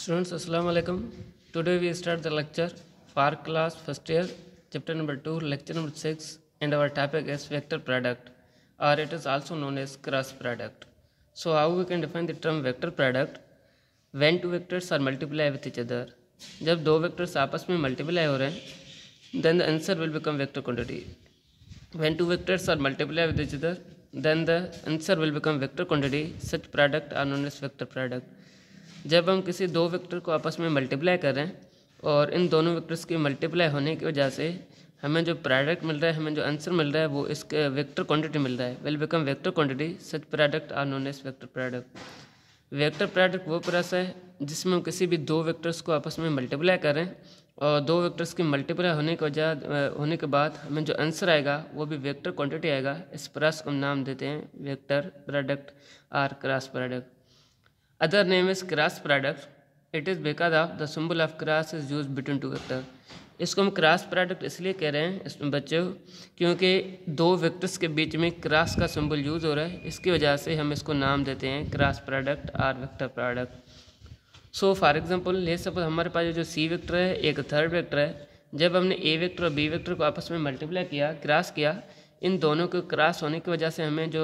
Students अस्सलाम वालेकुम today we start the lecture for class first year chapter number two lecture number six and our topic is vector product और it is also known as cross product so how we can define the term vector product when two vectors are multiply with each other जब दो vectors आपस में multiply हो रहे हैं then the answer will become vector quantity when two vectors are multiply with each other then the answer will become vector quantity such product are known as vector product जब हम किसी दो vector को आपस में मल्टीप्लाई करें और इन दोनों वेक्टर्स के मल्टीप्लाई होने की वजह से हमें जो प्रोडक्ट मिल रहा है हमें जो आंसर मिल रहा है वो इसके वेक्टर क्वांटिटी मिल रहा है will become vector quantity such product are known as vector product vector product वो प्रोसेस है जिसमें हम किसी भी दो वेक्टर्स को आपस में मल्टीप्लाई करें और दो वेक्टर्स की मल्टीप्लाई होने के वजह होने के बाद हमें जो आंसर आएगा वो भी वेक्टर क्वांटिटी आएगा इस प्रोसेस को हम नाम देते हैं vector product or cross product Other name is cross product. It is because of the symbol of cross is used between two vectors. इसको हम क्रास प्रोडक्ट इसलिए कह रहे हैं इसमें बच्चे क्योंकि दो वेक्टर्स के बीच में क्रास का सिंबल यूज़ हो रहा है इसकी वजह से हम इसको नाम देते हैं cross product or vector product so for example ले सपोज हमारे पास जो सी वेक्टर है एक थर्ड वेक्टर है जब हमने ए वेक्टर और बी वेक्टर को आपस में मल्टीप्लाई किया क्रास किया इन दोनों के क्रॉस होने की वजह से हमें जो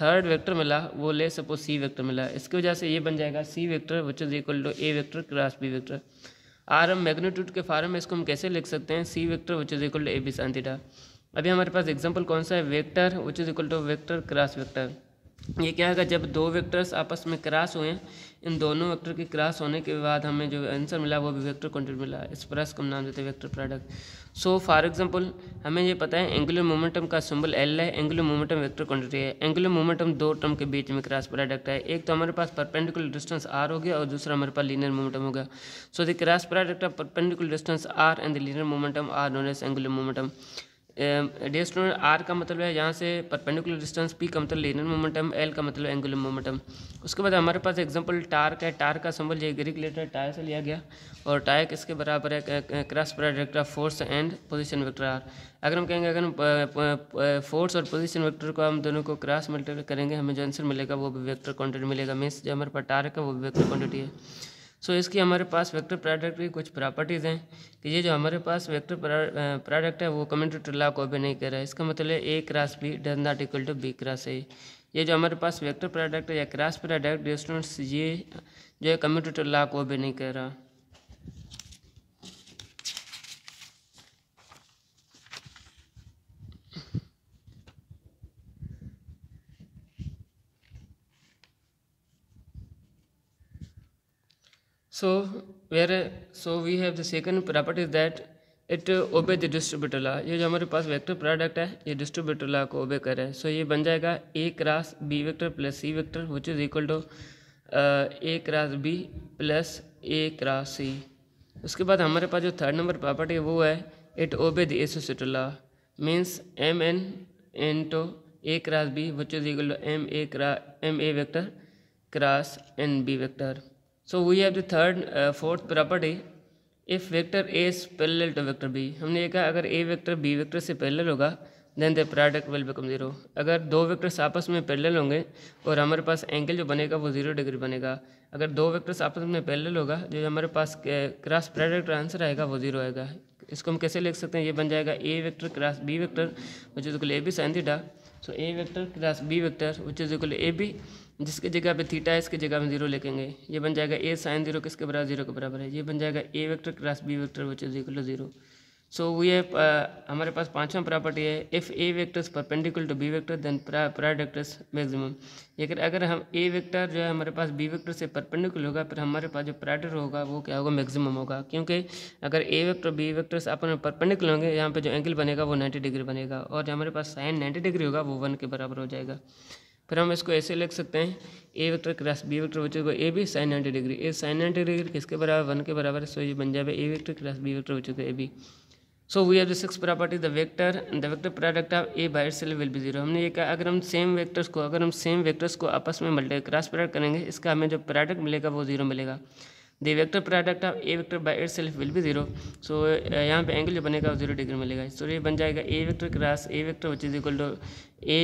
थर्ड वेक्टर मिला वो ले सपोज सी वेक्टर मिला इसकी वजह से ये बन जाएगा C vector which is equal to A vector cross B vector or in magnitude के फार्म में इसको हम कैसे लिख सकते हैं C vector which is equal to A B sine theta अभी हमारे पास एग्जाम्पल कौन सा है vector which is equal to vector cross vector ये क्या होगा जब दो वेक्टर्स आपस में क्रॉस हुए इन दोनों वेक्टर के क्रॉस होने के बाद हमें जो आंसर मिला वो भी वेक्टर कंटेंट मिला इस प्रस हम नाम देते हैं vector product so for example हमें ये पता है एंगुलर मोमेंटम का सिंबल एल है एंगुलर मोमेंटम वेक्टर क्वांटिटी है एंगुलर मोमेंटम दो टर्म के बीच में क्रॉस प्रोडक्ट है एक तो हमारे पास परपेंडिकुलर डिस्टेंस आर हो गया और दूसरा हमारे पास लीनियर मोमेंटम होगा so the cross product of perpendicular distance R and the linear momentum are known as angular momentum dear student R का मतलब है यहाँ से परपेंडिकुलर डिस्टेंस पी का मतलब लेनर मोमेंटम एल का मतलब एंगुलर मोमेंटम उसके बाद हमारे पास एग्जांपल टार्क है टार का संबल ये ग्रीक लेटर टायर से लिया गया और टायर किसके बराबर है cross product of force and position vector R अगर हम कहेंगे अगर हम फोर्स और पोजिशन वैक्टर को हम दोनों को क्रॉस मल्टीप्लाई करेंगे हमें जो आंसर मिलेगा वो भी वैक्टर क्वान्टिटी मिलेगा मीन्स जो हमारे पास टार है वो भी वैक्टर क्वान्टिटी है सो इसकी हमारे पास वेक्टर प्रोडक्ट की कुछ प्रॉपर्टीज़ हैं कि ये जो हमारे पास वेक्टर प्रोडक्ट है वो कमेंट टू ला को भी नहीं कर रहा है इसका मतलब A cross B does not equal to B cross A ये जो हमारे पास वेक्टर प्रोडक्ट है या क्रास प्रोडक्ट स्टूडेंट्स ये जो है कमेंट टू ला को भी नहीं कर रहा So where so we have the second property that it obey the distributor law ये जो हमारे पास वेक्टर प्रोडक्ट है ये डिस्ट्रीब्यूटर लॉ को ओबे करे सो so ये बन जाएगा A cross B vector plus C vector which is equal to A cross B plus A cross C उसके बाद हमारे पास जो थर्ड नंबर प्रॉपर्टी है वो है it obey the associator law means M N N to A cross B which is equal to M A cross M A vector cross N B vector so we have the third fourth property if vector A is parallel to vector B हमने ये कहा अगर A vector B vector से parallel होगा then the product will become zero अगर दो vectors आपस में पैरेलल होंगे और हमारे पास एंगल जो बनेगा वो ज़ीरो डिग्री बनेगा अगर दो वेक्टर्स आपस में पैरेलल होगा जो हमारे पास क्रॉस प्रोडक्ट आंसर आएगा वो ज़ीरो आएगा इसको हम कैसे लिख सकते हैं ये बन जाएगा A vector cross B vector which is equal A B sine theta so A vector cross B vector which is equal A B जिसके जगह पे थीटा है इसके जगह में जीरो लिखेंगे ये बन जाएगा ए साइन जीरो किसके बराबर जीरो के बराबर है ये बन जाएगा A vector cross B vector which is equal to zero so ये हमारे पास पांचवा प्रॉपर्टी है if A vectors perpendicular to B vector then प्राइडेक्टर्स मैक्सिमम लेकिन अगर हम ए वेक्टर जो है हमारे पास बी वेक्टर से परपेंडिकुलर होगा फिर हमारे पास जो प्राइडर होगा वो क्या होगा मैक्सिमम होगा क्योंकि अगर ए वेक्टर बी वेक्टर्स अपन परपेंडिकुलर होंगे यहाँ पर जो एंगल बनेगा वो नाइन्टी डिग्री बनेगा और जो हमारे पास साइन नाइन्टी डिग्री होगा वो वन के बराबर हो जाएगा फिर हम इसको ऐसे लिख सकते हैं A vector cross B vector बचे को A B sine ninety degree A sine ninety degree किसके बराबर वन के बराबर सो ये बन जाए A vector cross B vector बचे को A B so we have the six property the vector the vector product of A by self will be zero हमने ये कहा अगर हम सेम वेक्टर्स को अगर हम सेम वेक्टर्स को आपस में मल्टी क्रॉस प्रोडक्ट करेंगे इसका हमें जो प्रोडक्ट मिलेगा वो जीरो मिलेगा the vector product of A vector by itself will be zero so यहाँ पे एंगल जो बनेगा वो जीरो डिग्री मिलेगा सो ये बन जाएगा A vector cross A vector which is equal to A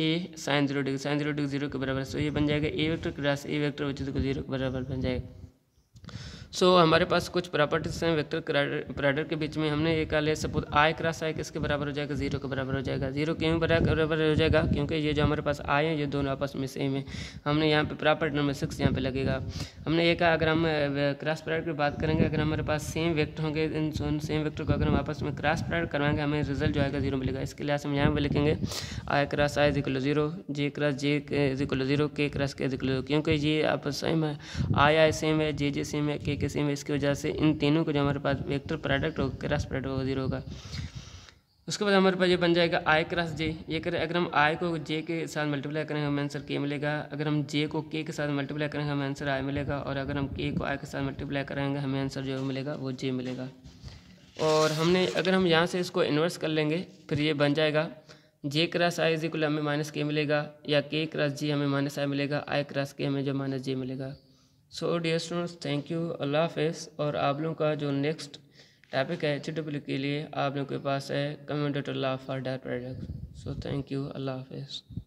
A sine zero degree sine zero degree zero के बराबर सो ये बन जाएगा A vector cross A vector बच्चों को जीरो के बराबर बन जाएगा सो so, हमारे पास कुछ प्रॉपर्टीज हैं वेक्टर प्रोडक्ट के बीच में हमने कहा लिया सपोज आई क्रॉस आई किसके बराबर हो जाएगा जीरो के बराबर हो जाएगा जीरो क्यों बराबर हो जाएगा क्योंकि ये जो हमारे पास आए हैं ये दोनों आपस में सेम है हमने यहाँ पे प्रॉपर्टी नंबर सिक्स यहाँ पे लगेगा हमने ये कहा अगर हम क्रॉस प्रोडक्ट की बात करेंगे अगर हमारे पास सेम वेक्टर होंगे इन सेम वैक्टर को अगर हम आपस में क्रॉस प्रोडक्ट करवाएंगे हमें रिजल्ट जो आएगा जीरो मिलेगा इसके लिए हम यहाँ पर लिखेंगे I cross I equal zero J cross J is equal zero K cross K equal क्योंकि ये आपस सेम है आई आई सेम है जे जे सेम है के इस इमेज की वजह से इन तीनों को जो हमारे पास वेक्टर प्रोडक्ट होगा क्रॉस प्रोडक्ट होगा जीरो होगा उसके बाद हमारे पास ये बन जाएगा आई क्रॉस जे ये करें अगर हम आई को जे के साथ मल्टीप्लाई करेंगे हमें आंसर के मिलेगा अगर हम जे को के के साथ मल्टीप्लाई करेंगे हमें आंसर आई मिलेगा और अगर हम के को आई के साथ मल्टीप्लाई करेंगे हमें आंसर जो मिलेगा वो जे मिलेगा और हमने अगर हम यहाँ से इसको इन्वर्स कर लेंगे फिर ये बन जाएगा जे क्रॉस आई को हमें माइनस के मिलेगा या के क्रॉस जी हमें माइनस आई मिलेगा आई क्रॉस के हमें जो माइनस जे मिलेगा so dear students thank you अल्लाह हाफ और आप लोगों का जो नेक्स्ट टॉपिक है एच डब्ल्यू के लिए आप लोगों के पास है commutator law for dot product so thank you अल्लाह हाफ